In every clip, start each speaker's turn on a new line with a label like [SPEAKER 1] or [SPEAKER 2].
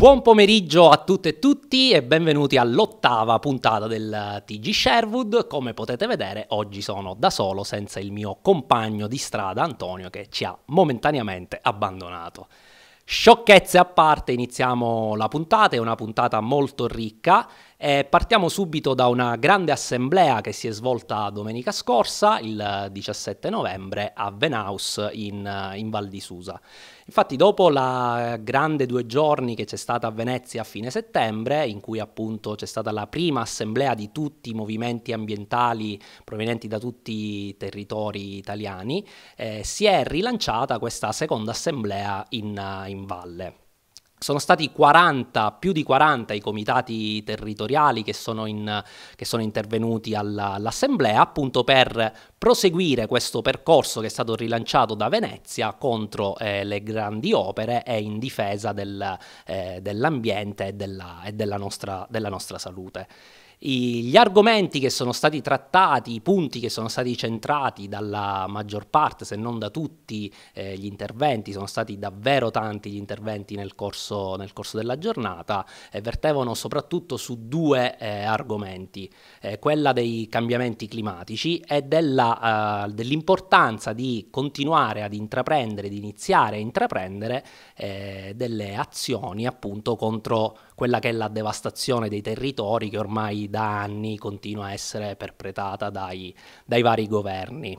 [SPEAKER 1] Buon pomeriggio a tutte e tutti e benvenuti all'ottava puntata del TG Sherwood. Come potete vedere, oggi sono da solo senza il mio compagno di strada Antonio che ci ha momentaneamente abbandonato. Sciocchezze a parte, iniziamo la puntata, è una puntata molto ricca e partiamo subito da una grande assemblea che si è svolta domenica scorsa, il 17 novembre, a Venaus in, in Val di Susa. Infatti dopo la grande due giorni che c'è stata a Venezia a fine settembre, in cui appunto c'è stata la prima assemblea di tutti i movimenti ambientali provenienti da tutti i territori italiani, eh, si è rilanciata questa seconda assemblea in, eh, in valle. Sono stati 40, più di 40 i comitati territoriali che sono, in, che sono intervenuti alla, all'Assemblea appunto per proseguire questo percorso che è stato rilanciato da Venezia contro eh, le grandi opere e in difesa del, eh, dell'ambiente e, della, e della, nostra, della nostra salute gli argomenti che sono stati trattati, i punti che sono stati centrati dalla maggior parte, se non da tutti eh, gli interventi, sono stati davvero tanti gli interventi nel corso, nel corso della giornata, eh, vertevano soprattutto su due eh, argomenti, eh, quella dei cambiamenti climatici e eh, dell'importanza di continuare ad intraprendere, di iniziare a intraprendere eh, delle azioni appunto contro quella che è la devastazione dei territori che ormai da anni continua a essere perpetrata dai, dai vari governi.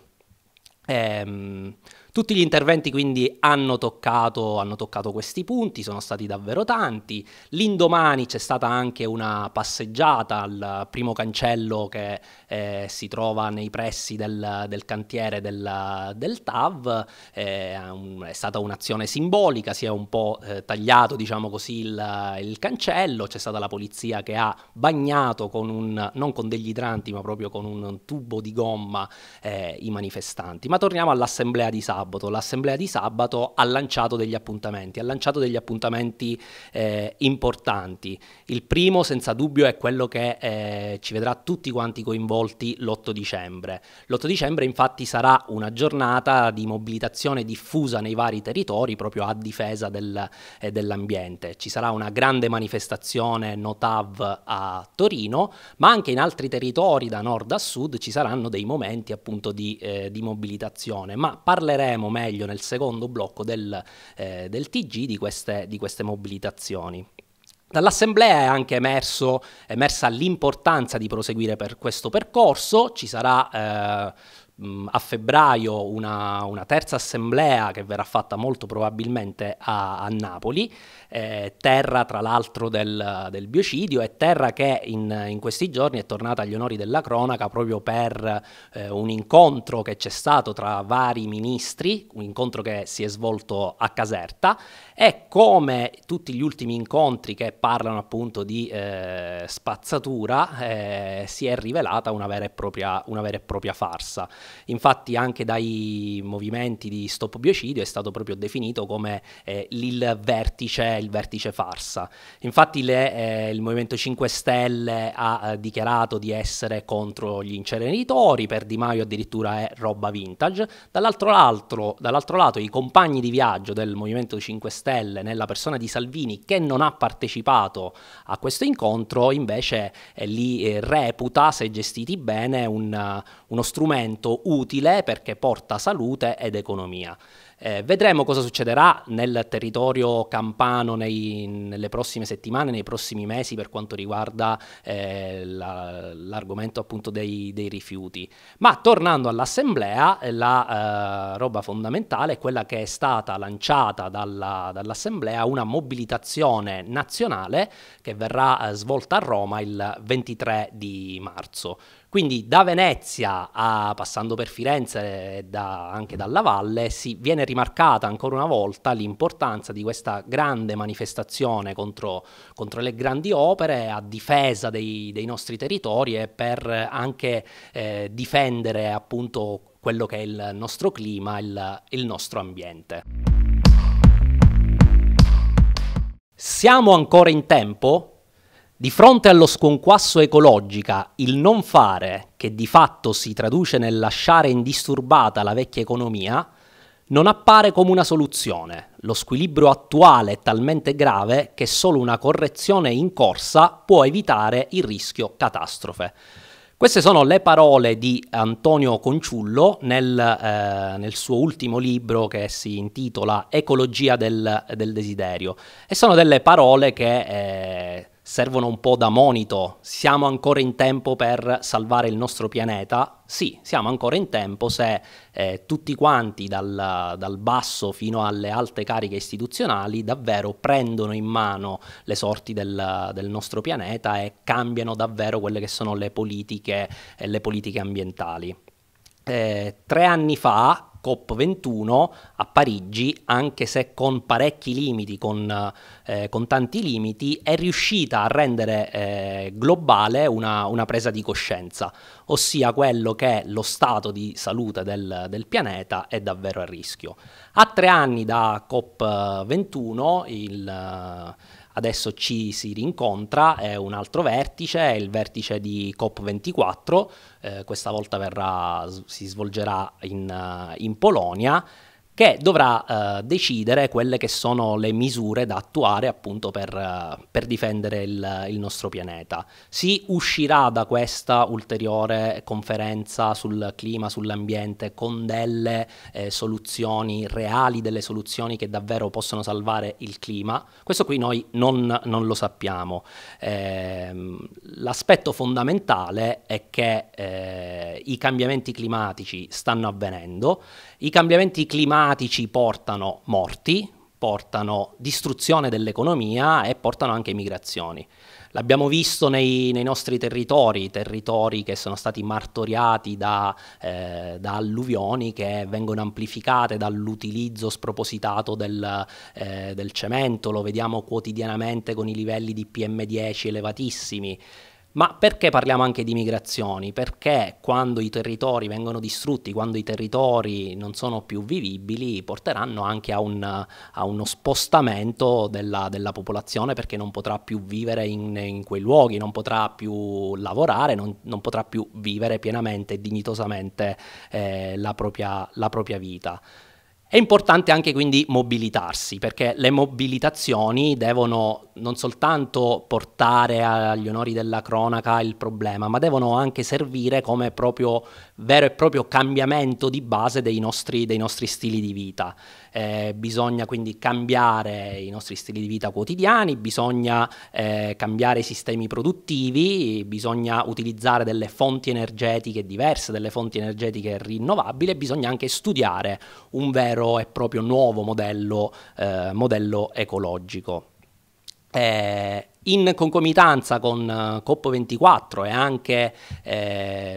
[SPEAKER 1] Ehm, tutti gli interventi quindi hanno toccato, hanno toccato, questi punti, sono stati davvero tanti. L'indomani c'è stata anche una passeggiata al primo cancello che eh, si trova nei pressi del, del cantiere del, del TAV, eh, è stata un'azione simbolica, si è un po' eh, tagliato diciamo così il, il cancello, c'è stata la polizia che ha bagnato con un, non con degli idranti ma proprio con un tubo di gomma eh, i manifestanti. Ma torniamo all'assemblea di Sala sabato, l'assemblea di sabato ha lanciato degli appuntamenti, ha lanciato degli appuntamenti eh, importanti. Il primo senza dubbio è quello che eh, ci vedrà tutti quanti coinvolti l'8 dicembre. L'8 dicembre infatti sarà una giornata di mobilitazione diffusa nei vari territori proprio a difesa del, eh, dell'ambiente. Ci sarà una grande manifestazione Notav a Torino, ma anche in altri territori da nord a sud ci saranno dei momenti appunto di, eh, di mobilitazione, ma parleremo parleremo meglio nel secondo blocco del, eh, del TG di queste, di queste mobilitazioni. Dall'Assemblea è anche emerso, emersa l'importanza di proseguire per questo percorso, ci sarà eh, Mm, a febbraio una, una, terza assemblea che verrà fatta molto probabilmente a, a Napoli, eh, terra tra l'altro del, del, biocidio e terra che in, in, questi giorni è tornata agli onori della cronaca proprio per eh, un incontro che c'è stato tra vari ministri, un incontro che si è svolto a Caserta e come tutti gli ultimi incontri che parlano appunto di eh, spazzatura eh, si è rivelata una vera e propria, vera e propria farsa. Infatti anche dai movimenti di Stop Biocidio è stato proprio definito come eh, il vertice, il vertice farsa. Infatti le, eh, il Movimento 5 Stelle ha eh, dichiarato di essere contro gli inceneritori, per Di Maio addirittura è roba vintage. Dall'altro, altro, dall'altro lato i compagni di viaggio del Movimento 5 Stelle nella persona di Salvini che non ha partecipato a questo incontro invece eh, li eh, reputa, se gestiti bene, un, uno strumento utile perché porta salute ed economia. Eh, vedremo cosa succederà nel territorio campano nei, nelle prossime settimane, nei prossimi mesi per quanto riguarda eh, l'argomento appunto dei, dei, rifiuti. Ma tornando all'assemblea, eh, la eh, roba fondamentale è quella che è stata lanciata dall'assemblea una mobilitazione nazionale che verrà eh, svolta a Roma il 23 di marzo. Quindi da Venezia, a, passando per Firenze e da, anche dalla valle, si, viene rimarcata ancora una volta l'importanza di questa grande manifestazione contro, contro le grandi opere a difesa dei, dei nostri territori e per anche eh, difendere appunto quello che è il nostro clima, il, il nostro ambiente. Siamo ancora in tempo? Di fronte allo sconquasso ecologica, il non fare, che di fatto si traduce nel lasciare indisturbata la vecchia economia, non appare come una soluzione. Lo squilibrio attuale è talmente grave che solo una correzione in corsa può evitare il rischio catastrofe. Queste sono le parole di Antonio Conciullo nel, eh, nel suo ultimo libro che si intitola Ecologia del, del desiderio e sono delle parole che eh, servono un po' da monito. Siamo ancora in tempo per salvare il nostro pianeta? Sì, siamo ancora in tempo se eh, tutti quanti, dal, dal, basso fino alle alte cariche istituzionali, davvero prendono in mano le sorti del, del nostro pianeta e cambiano davvero quelle che sono le politiche, eh, le politiche ambientali. Eh, tre anni fa COP21 a Parigi, anche se con parecchi limiti, con, eh, con tanti limiti, è riuscita a rendere eh, globale una, una, presa di coscienza, ossia quello che lo stato di salute del, del pianeta è davvero a rischio. A tre anni da COP21 il adesso ci si rincontra, è un altro vertice, è il vertice di COP24, eh, questa volta verrà, si svolgerà in, eh, in Polonia che dovrà eh, decidere quelle che sono le misure da attuare appunto per, eh, per difendere il, il, nostro pianeta. Si uscirà da questa ulteriore conferenza sul clima, sull'ambiente, con delle eh, soluzioni reali, delle soluzioni che davvero possono salvare il clima. Questo qui noi non, non lo sappiamo. Eh, l'aspetto fondamentale è che eh, i cambiamenti climatici stanno avvenendo, i cambiamenti climatici climatici portano morti, portano distruzione dell'economia e portano anche migrazioni. L'abbiamo visto nei, nei, nostri territori, territori che sono stati martoriati da, eh, da alluvioni che vengono amplificate dall'utilizzo spropositato del, eh, del cemento, lo vediamo quotidianamente con i livelli di PM10 elevatissimi. Ma perché parliamo anche di migrazioni? Perché quando i territori vengono distrutti, quando i territori non sono più vivibili, porteranno anche a, un, a uno spostamento della, della, popolazione perché non potrà più vivere in, in quei luoghi, non potrà più lavorare, non, non potrà più vivere pienamente e dignitosamente eh, la, propria, la propria vita. È importante anche quindi mobilitarsi, perché le mobilitazioni devono non soltanto portare agli onori della cronaca il problema, ma devono anche servire come proprio vero e proprio cambiamento di base dei nostri, dei nostri stili di vita eh, bisogna quindi cambiare i nostri stili di vita quotidiani, bisogna eh, cambiare i sistemi produttivi, bisogna utilizzare delle fonti energetiche diverse, delle fonti energetiche rinnovabili bisogna anche studiare un vero e proprio nuovo modello, eh, modello ecologico. Eh, in concomitanza con eh, COP24 e anche eh,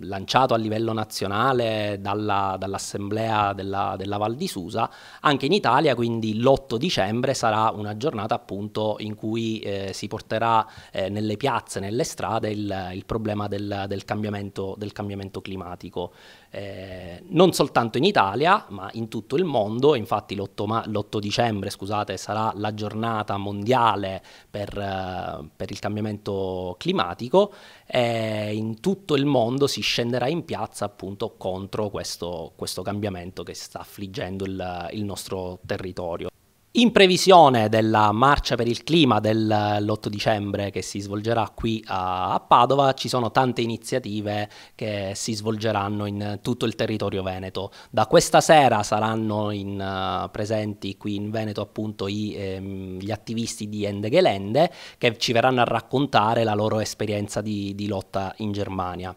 [SPEAKER 1] lanciato a livello nazionale dall'Assemblea della, della, Val di Susa, anche in Italia, quindi l'8 dicembre sarà una giornata appunto in cui eh, si porterà eh, nelle piazze, nelle strade il, il problema del, del, cambiamento, del cambiamento climatico eh, non soltanto in Italia ma in tutto il mondo, infatti l'8, dicembre scusate, sarà la giornata mondiale per, eh, per il cambiamento climatico e eh, in tutto il mondo si scenderà in piazza appunto contro questo, questo cambiamento che sta affliggendo il, il nostro territorio. In previsione della marcia per il clima dell'8 dicembre che si svolgerà qui a, Padova, ci sono tante iniziative che si svolgeranno in tutto il territorio veneto. Da questa sera saranno in, eh, presenti qui in Veneto appunto i, ehm, gli attivisti di Ende Gelende che ci verranno a raccontare la loro esperienza di, di lotta in Germania.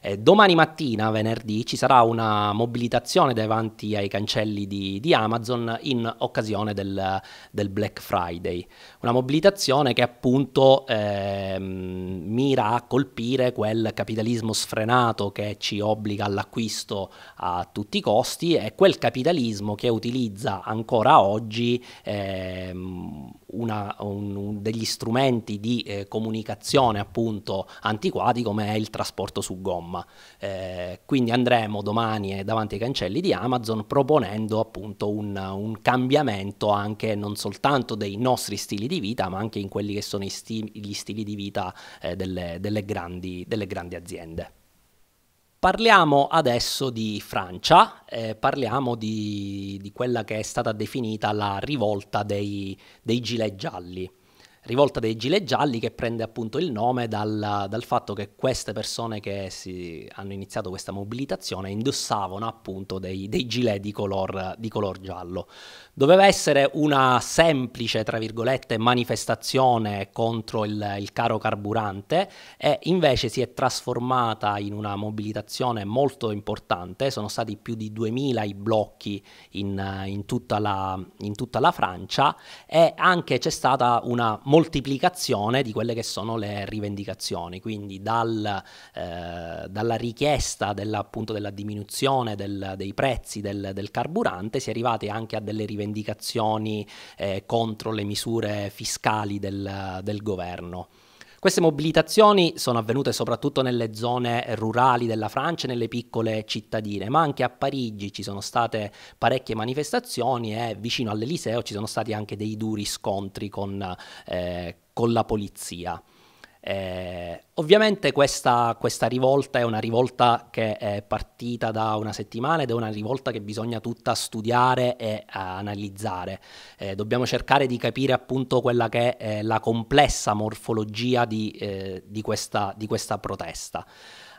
[SPEAKER 1] Eh, domani mattina, venerdì, ci sarà una mobilitazione davanti ai cancelli di, di Amazon in occasione del, del, Black Friday. Una mobilitazione che appunto eh, mira a colpire quel capitalismo sfrenato che ci obbliga all'acquisto a tutti i costi e quel capitalismo che utilizza ancora oggi eh, una, un, un, degli strumenti di eh, comunicazione appunto antiquati come è il trasporto su gomma. Roma. Eh, quindi andremo domani eh, davanti ai cancelli di Amazon proponendo appunto un, un, cambiamento anche non soltanto dei nostri stili di vita, ma anche in quelli che sono sti gli stili di vita eh, delle, delle, grandi, delle grandi aziende. Parliamo adesso di Francia, eh, parliamo di, di, quella che è stata definita la rivolta dei, dei gilet gialli rivolta dei gilet gialli che prende appunto il nome dal, dal fatto che queste persone che hanno iniziato questa mobilitazione indossavano appunto dei, dei gilet di color, di color, giallo. Doveva essere una semplice, tra virgolette, manifestazione contro il, il caro carburante e invece si è trasformata in una mobilitazione molto importante, sono stati più di 2000 i blocchi in, in, tutta, la, in tutta la Francia e anche c'è stata una mobilitazione moltiplicazione di quelle che sono le rivendicazioni, quindi dal, eh, dalla richiesta della, appunto della diminuzione del, dei prezzi del, del, carburante si è arrivati anche a delle rivendicazioni eh, contro le misure fiscali del, del governo. Queste mobilitazioni sono avvenute soprattutto nelle zone rurali della Francia e nelle piccole cittadine, ma anche a Parigi ci sono state parecchie manifestazioni e vicino all'Eliseo ci sono stati anche dei duri scontri con, eh, con la polizia. Eh, ovviamente questa, questa, rivolta è una rivolta che è partita da una settimana ed è una rivolta che bisogna tutta studiare e eh, analizzare. Eh, dobbiamo cercare di capire appunto quella che è la complessa morfologia di, eh, di, questa, di questa, protesta.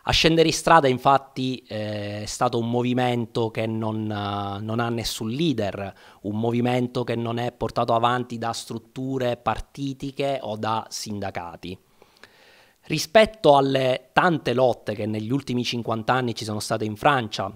[SPEAKER 1] A scendere in strada infatti eh, è stato un movimento che non, eh, non, ha nessun leader, un movimento che non è portato avanti da strutture partitiche o da sindacati. Rispetto alle tante lotte che negli ultimi 50 anni ci sono state in Francia,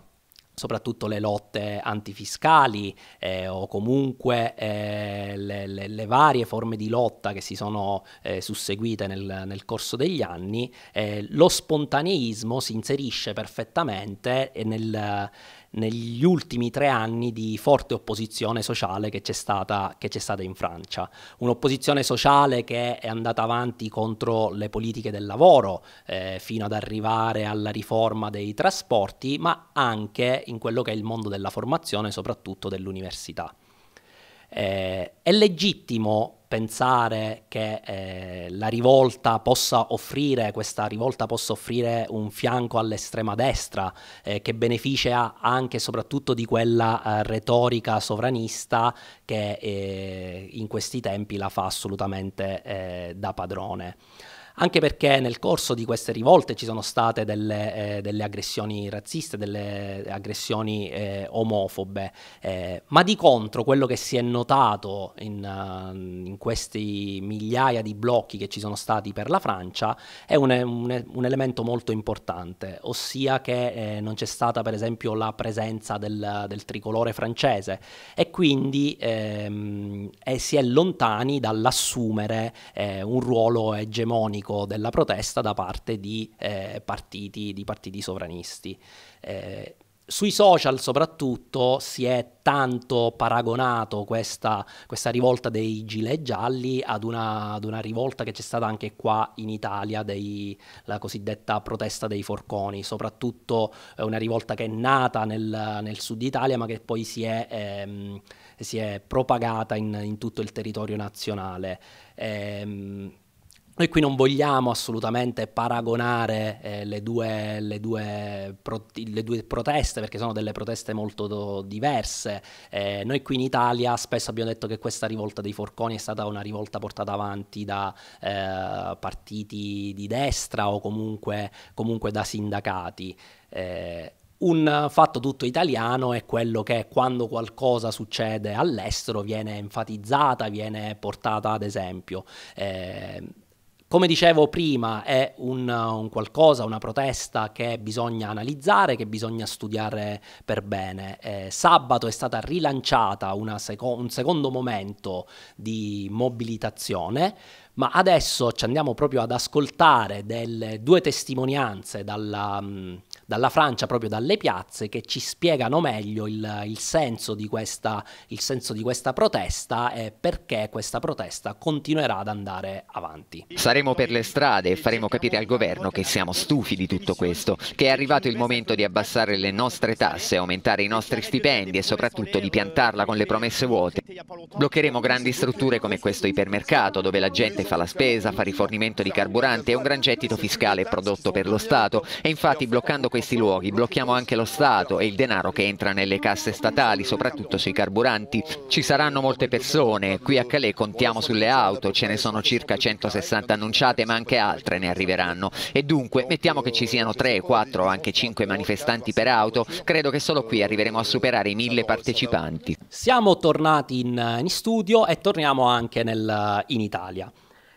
[SPEAKER 1] soprattutto le lotte antifiscali eh, o comunque eh, le, le, le, varie forme di lotta che si sono eh, susseguite nel, nel, corso degli anni, eh, lo spontaneismo si inserisce perfettamente nel, negli ultimi tre anni di forte opposizione sociale che c'è stata, stata, in Francia. Un'opposizione sociale che è andata avanti contro le politiche del lavoro eh, fino ad arrivare alla riforma dei trasporti, ma anche in quello che è il mondo della formazione, soprattutto dell'università. Eh, è legittimo pensare che eh, la rivolta possa offrire, questa rivolta possa offrire un fianco all'estrema destra eh, che beneficia anche e soprattutto di quella eh, retorica sovranista che eh, in questi tempi la fa assolutamente eh, da padrone anche perché nel corso di queste rivolte ci sono state delle, eh, delle aggressioni razziste, delle eh, aggressioni eh, omofobe, eh, ma di contro quello che si è notato in, uh, in, questi migliaia di blocchi che ci sono stati per la Francia è un, un, un elemento molto importante, ossia che eh, non c'è stata per esempio la presenza del, del tricolore francese e quindi ehm, si è lontani dall'assumere un ruolo egemonico organico della protesta da parte di, eh, partiti, di partiti, sovranisti. Eh, sui social soprattutto si è tanto paragonato questa, questa rivolta dei gilet gialli ad una, ad una, rivolta che c'è stata anche qua in Italia, dei, la cosiddetta protesta dei forconi, soprattutto eh, una rivolta che è nata nel, nel, sud Italia ma che poi si è, ehm, si è propagata in, in, tutto il territorio nazionale. Ehm, noi qui non vogliamo assolutamente paragonare eh, le, due, le, due pro, le, due, proteste perché sono delle proteste molto do, diverse. Eh, noi qui in Italia spesso abbiamo detto che questa rivolta dei forconi è stata una rivolta portata avanti da eh, partiti di destra o comunque, comunque da sindacati. Eh, un fatto tutto italiano è quello che quando qualcosa succede all'estero viene enfatizzata, viene portata ad esempio. Eh, come dicevo prima, è un, un qualcosa, una protesta che bisogna analizzare, che bisogna studiare per bene. Eh, sabato è stata rilanciata seco un secondo momento di mobilitazione. Ma adesso ci andiamo proprio ad ascoltare delle due testimonianze dalla, mm, dalla Francia, proprio dalle piazze, che ci spiegano meglio il, il, senso questa, il, senso di questa, protesta e perché questa protesta continuerà ad andare avanti. Saremo per le strade e faremo capire al governo che siamo stufi di tutto questo, che è arrivato il momento di abbassare le nostre tasse, aumentare i nostri stipendi e soprattutto di piantarla con le promesse vuote. Bloccheremo grandi strutture come questo ipermercato dove la gente parte fa la spesa, fa rifornimento di carburante, è un gran gettito fiscale prodotto per lo Stato e infatti bloccando questi luoghi blocchiamo anche lo Stato e il denaro che entra nelle casse statali, soprattutto sui carburanti. Ci saranno molte persone, qui a Calais contiamo sulle auto, ce ne sono circa 160 annunciate ma anche altre ne arriveranno e dunque mettiamo che ci siano 3, 4, o anche 5 manifestanti per auto, credo che solo qui arriveremo a superare i 1000 partecipanti. Siamo tornati in, in studio e torniamo anche nel, in Italia.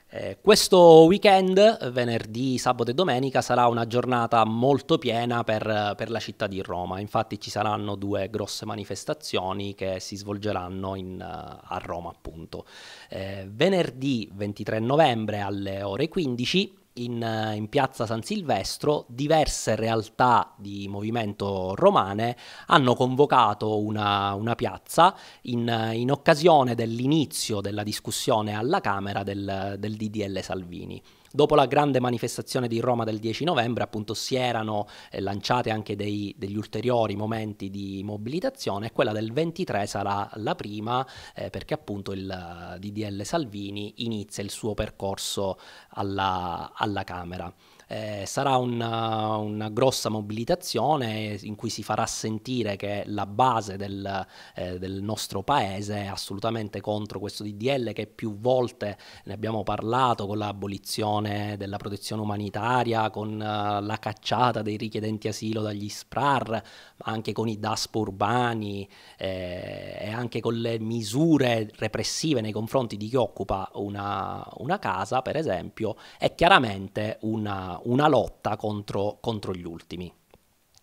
[SPEAKER 1] Eh, questo weekend, venerdì, sabato e domenica, sarà una giornata molto piena per, per, la città di Roma. Infatti ci saranno due grosse manifestazioni che si svolgeranno in, eh, a Roma, appunto. Eh, venerdì 23 novembre alle ore 15 in, eh, in, piazza San Silvestro diverse realtà di movimento romane hanno convocato una, una piazza in, in, occasione dell'inizio della discussione alla Camera del, del DDL Salvini. Dopo la grande manifestazione di Roma del 10 novembre, appunto, si erano eh, lanciate anche dei, degli ulteriori momenti di mobilitazione e quella del 23 sarà la prima eh, perché appunto il eh, DDL Salvini inizia il suo percorso alla, alla Camera eh, sarà una, una, grossa mobilitazione in cui si farà sentire che la base del, eh, del, nostro paese è assolutamente contro questo DDL che più volte ne abbiamo parlato con l'abolizione della protezione umanitaria, con eh, la cacciata dei richiedenti asilo dagli SPRAR, ma anche con i DASPO urbani eh, e anche con le misure repressive nei confronti di chi occupa una, una casa, per esempio, è chiaramente una una lotta contro, contro gli ultimi.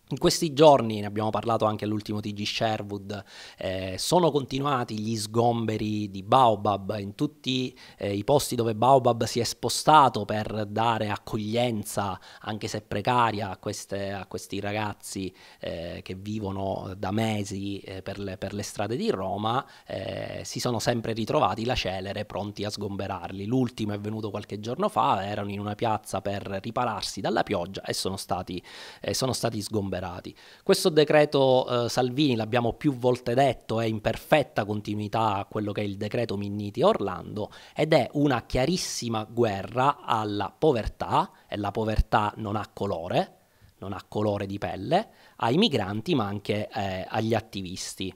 [SPEAKER 1] In questi giorni, ne abbiamo parlato anche all'ultimo TG Sherwood, eh, sono continuati gli sgomberi di Baobab in tutti eh, i posti dove Baobab si è spostato per dare accoglienza, anche se precaria, a, queste, a questi ragazzi eh, che vivono da mesi eh, per le, per, le, strade di Roma, eh, si sono sempre ritrovati la celere pronti a sgomberarli. L'ultimo è venuto qualche giorno fa, erano in una piazza per ripararsi dalla pioggia e sono stati, eh, sono stati sgomberati liberati. Questo decreto eh, Salvini, l'abbiamo più volte detto, è in perfetta continuità a quello che è il decreto Minniti Orlando ed è una chiarissima guerra alla povertà, e la povertà non ha colore, non ha colore di pelle, ai migranti ma anche eh, agli attivisti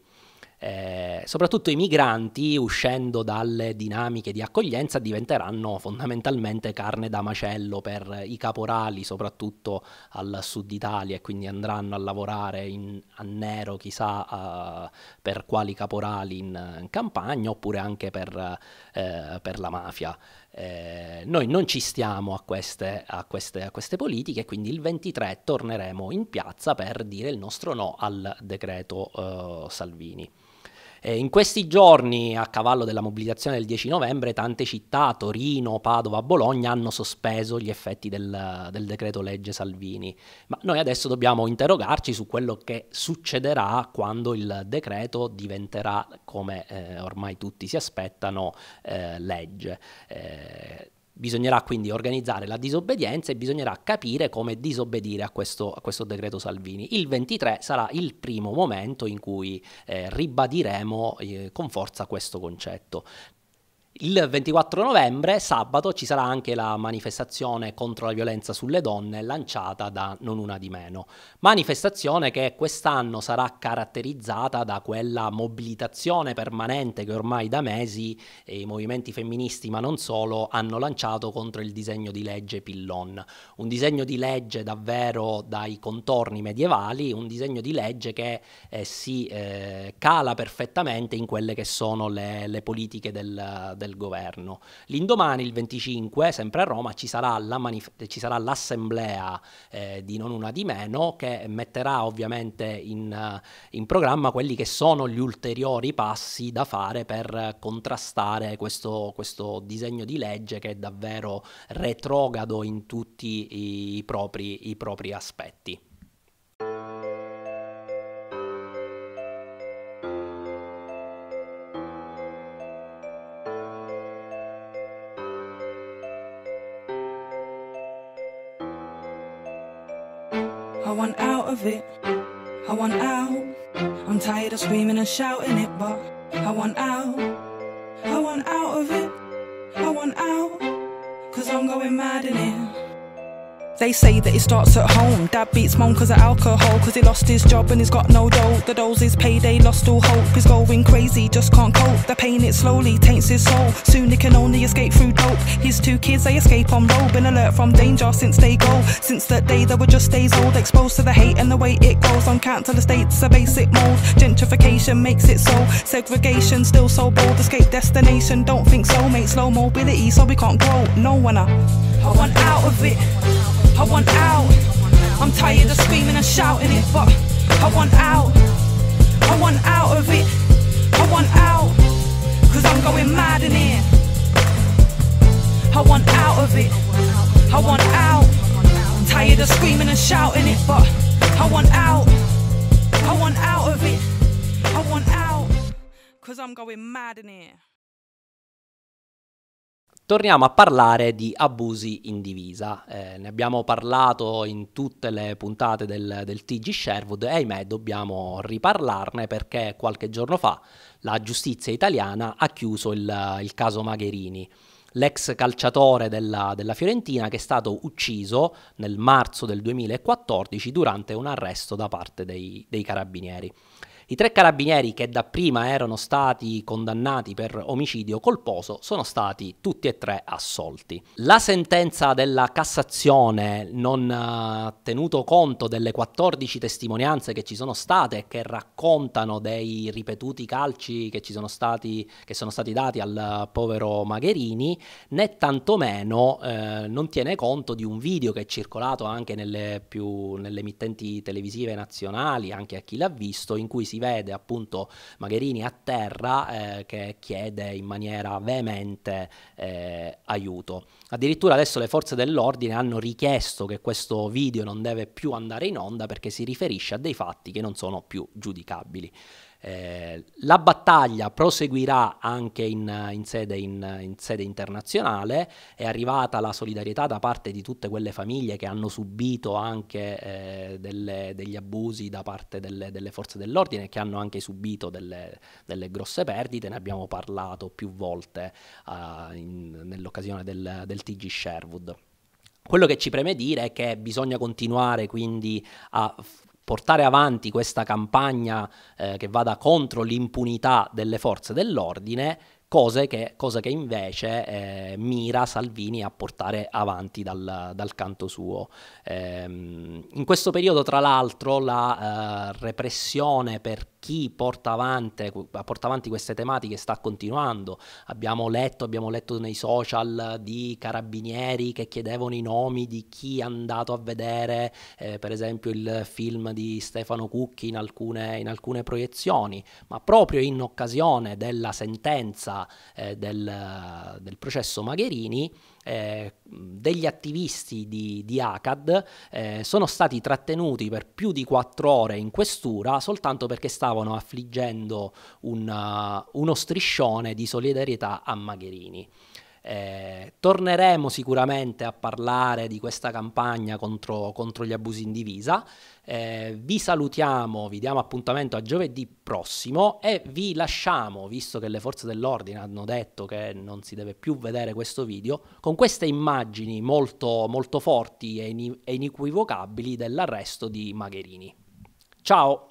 [SPEAKER 1] eh, soprattutto i migranti uscendo dalle dinamiche di accoglienza diventeranno fondamentalmente carne da macello per i caporali soprattutto al sud Italia e quindi andranno a lavorare in, a nero chissà uh, per quali caporali in, in, campagna oppure anche per, uh, per la mafia. Eh, noi non ci stiamo a queste, a, queste, a queste, politiche, quindi il 23 torneremo in piazza per dire il nostro no al decreto uh, Salvini. Eh, in questi giorni, a cavallo della mobilitazione del 10 novembre, tante città, Torino, Padova, Bologna, hanno sospeso gli effetti del, del decreto legge Salvini. Ma noi adesso dobbiamo interrogarci su quello che succederà quando il decreto diventerà, come eh, ormai tutti si aspettano, eh, legge. Eh, Bisognerà quindi organizzare la disobbedienza e bisognerà capire come disobbedire a questo, a questo decreto Salvini. Il 23 sarà il primo momento in cui eh, ribadiremo eh, con forza questo concetto. Il 24 novembre, sabato, ci sarà anche la manifestazione contro la violenza sulle donne lanciata da Non Una di Meno. Manifestazione che quest'anno sarà caratterizzata da quella mobilitazione permanente che ormai da mesi i movimenti femministi, ma non solo, hanno lanciato contro il disegno di legge Pillon. Un disegno di legge davvero dai contorni medievali, un disegno di legge che eh, si eh, cala perfettamente in quelle che sono le, le politiche del, del del governo. L'indomani, il 25, sempre a Roma, ci sarà, l'assemblea eh, di Non Una di Meno che metterà ovviamente in, eh, in programma quelli che sono gli ulteriori passi da fare per contrastare questo, questo disegno di legge che è davvero retrogrado in tutti i propri, i propri aspetti. it. I want out. I'm tired of screaming and shouting it, but I want out. I want out of it. I want out. Cause I'm going mad in it. They say that it starts at home. Dad beats mom cause of alcohol, cause he lost his job and he's got no dough. The dole's his payday, lost all hope. He's going crazy, just can't cope. The pain it slowly taints his soul. Soon he can only escape through dope. His two kids, they escape on roll. Been alert from danger since they go. Since that day, they were just days old. Exposed to the hate and the way it goes. On council estates, a basic mold. Gentrification makes it so. Segregation still so bold. Escape destination, don't think so. Make slow mobility so we can't grow. No, one I want out of it. I want out. I'm tired of screaming and shouting it, but I want out. I want out of it. I want out. Cause I'm going mad in here. I want out of it. I want out. I'm tired of screaming and shouting it, but I want out. I want out of it. I want out. Cause I'm going mad in here. Torniamo a parlare di abusi in divisa. Eh, ne abbiamo parlato in tutte le puntate del, del TG Sherwood e ahimè dobbiamo riparlarne perché qualche giorno fa la giustizia italiana ha chiuso il, il caso Magherini l'ex calciatore della, della, Fiorentina che è stato ucciso nel marzo del 2014 durante un arresto da parte dei, dei carabinieri. I tre carabinieri che dapprima erano stati condannati per omicidio colposo sono stati tutti e tre assolti. La sentenza della Cassazione, non ha eh, tenuto conto delle 14 testimonianze che ci sono state che raccontano dei ripetuti calci che ci sono stati, che sono stati dati al povero Magherini, né tantomeno eh, non tiene conto di un video che è circolato anche nelle, più, nelle emittenti televisive nazionali, anche a chi l'ha visto, in cui si vede appunto Magherini a terra eh, che chiede in maniera veemente eh, aiuto. Addirittura adesso le forze dell'ordine hanno richiesto che questo video non deve più andare in onda perché si riferisce a dei fatti che non sono più giudicabili. Eh, la battaglia proseguirà anche in, in, sede, in, in, sede, internazionale, è arrivata la solidarietà da parte di tutte quelle famiglie che hanno subito anche eh, delle, degli abusi da parte delle, delle forze dell'ordine e che hanno anche subito delle, delle, grosse perdite, ne abbiamo parlato più volte eh, nell'occasione del, del TG Sherwood. Quello che ci preme dire è che bisogna continuare quindi a portare avanti questa campagna eh, che vada contro l'impunità delle forze dell'ordine, che, cosa che invece eh, mira Salvini a portare avanti dal, dal canto suo. Ehm, in questo periodo, tra l'altro, la eh, repressione per chi porta avanti, porta avanti, queste tematiche sta continuando. Abbiamo letto, abbiamo letto nei social di carabinieri che chiedevano i nomi di chi è andato a vedere, eh, per esempio, il film di Stefano Cucchi in alcune, in alcune proiezioni, ma proprio in occasione della sentenza eh, del, del processo Magherini eh, degli attivisti di, di ACAD eh, sono stati trattenuti per più di quattro ore in questura soltanto perché stavano affliggendo un, uh, uno striscione di solidarietà a Magherini. Eh, torneremo sicuramente a parlare di questa campagna contro, contro gli abusi in divisa. Eh, vi salutiamo, vi diamo appuntamento a giovedì prossimo e vi lasciamo, visto che le forze dell'ordine hanno detto che non si deve più vedere questo video, con queste immagini molto, molto forti e, in, e inequivocabili dell'arresto di Magherini. Ciao!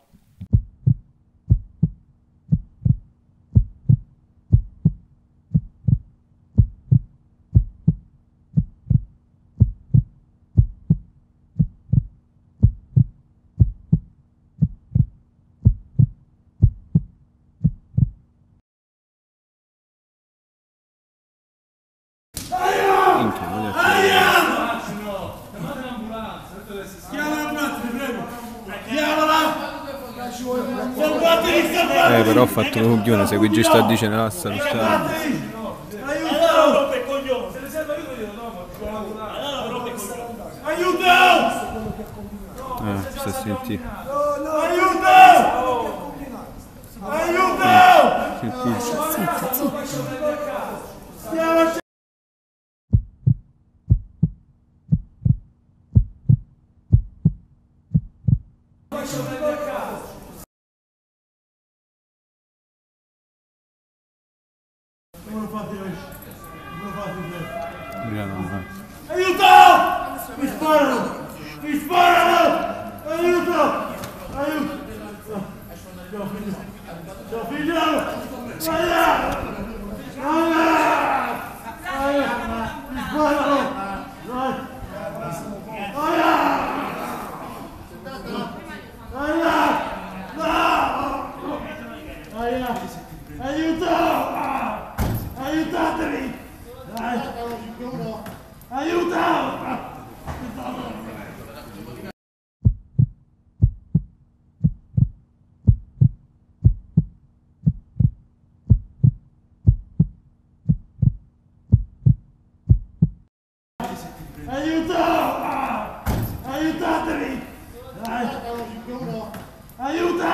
[SPEAKER 1] Eh però ho fatto un coglione, se qui ci sta dicendo la ah, sta Aiuto! Eh, sta sentì. Aiuto! Aiuto! Sentì. Zitto, Obrigado, André. Ailton! Dispara! Dispara! Ailton! Ailton! Seu filho! Seu filho! Vai lá! Dai, aiuto!